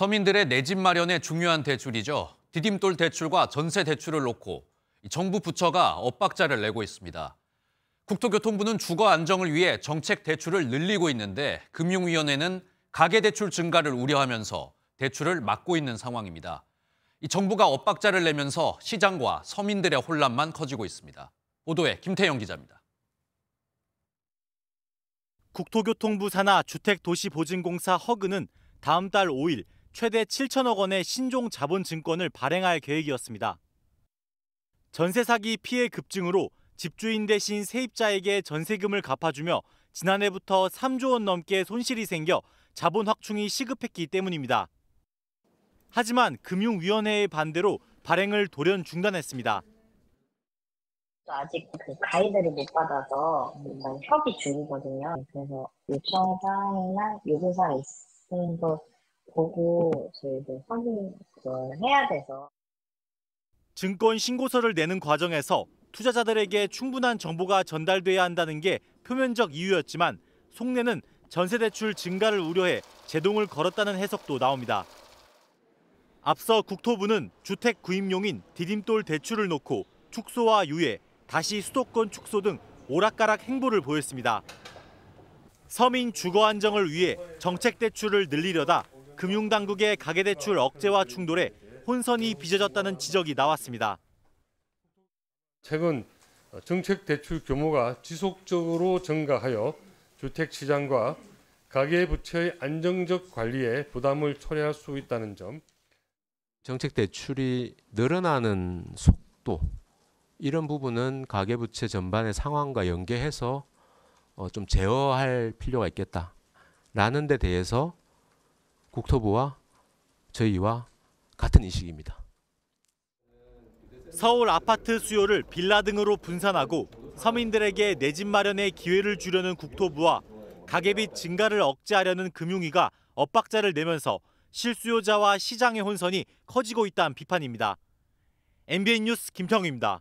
서민들의 내집마련에 중요한 대출이죠. 디딤돌 대출과 전세 대출을 놓고 정부 부처가 엇박자를 내고 있습니다. 국토교통부는 주거 안정을 위해 정책 대출을 늘리고 있는데 금융위원회는 가계대출 증가를 우려하면서 대출을 막고 있는 상황입니다. 이 정부가 엇박자를 내면서 시장과 서민들의 혼란만 커지고 있습니다. 보도에 김태영 기자입니다. 국토교통부 산하 주택도시보증공사 허그는 다음 달 5일 최대 7천억 원의 신종 자본 증권을 발행할 계획이었습니다. 전세 사기 피해 급증으로 집주인 대신 세입자에게 전세금을 갚아주며 지난해부터 3조 원 넘게 손실이 생겨 자본 확충이 시급했기 때문입니다. 하지만 금융위원회의 반대로 발행을 돌연 중단했습니다. 아직 그 가이드를 못 받아서 협의 중이거든요. 그래서 요청사항이나 요구사항 있음도 보고 저희도 확인 그 해야 돼서 증권 신고서를 내는 과정에서 투자자들에게 충분한 정보가 전달돼야 한다는 게 표면적 이유였지만 속내는 전세 대출 증가를 우려해 제동을 걸었다는 해석도 나옵니다. 앞서 국토부는 주택 구입용인 디딤돌 대출을 놓고 축소와 유예, 다시 수도권 축소 등 오락가락 행보를 보였습니다. 서민 주거 안정을 위해 정책 대출을 늘리려다 금융당국의 가계대출 억제와 충돌에 혼선이 빚어졌다는 지적이 나왔습니다. 최근 정책 대출 규모가 지속적으로 증가하여 주택 시장과 가계 부채의 안정적 관리에 부담을 초래할 수 있다는 점. 정책 대출이 늘어나는 속도 이런 부분은 가계 부채 전반의 상황과 연계해서 어, 좀 제어할 필요가 있겠다라는 데 대해서 국토부와 저희와 같은 인식입니다. 서울 아파트 수요를 빌라 등으로 분산하고 서민들에게 내집 마련의 기회를 주려는 국토부와 가계빚 증가를 억제하려는 금융위가 엇박자를 내면서 실수요자와 시장의 혼선이 커지고 있다는 비판입니다. MBN 뉴스 김평우입니다.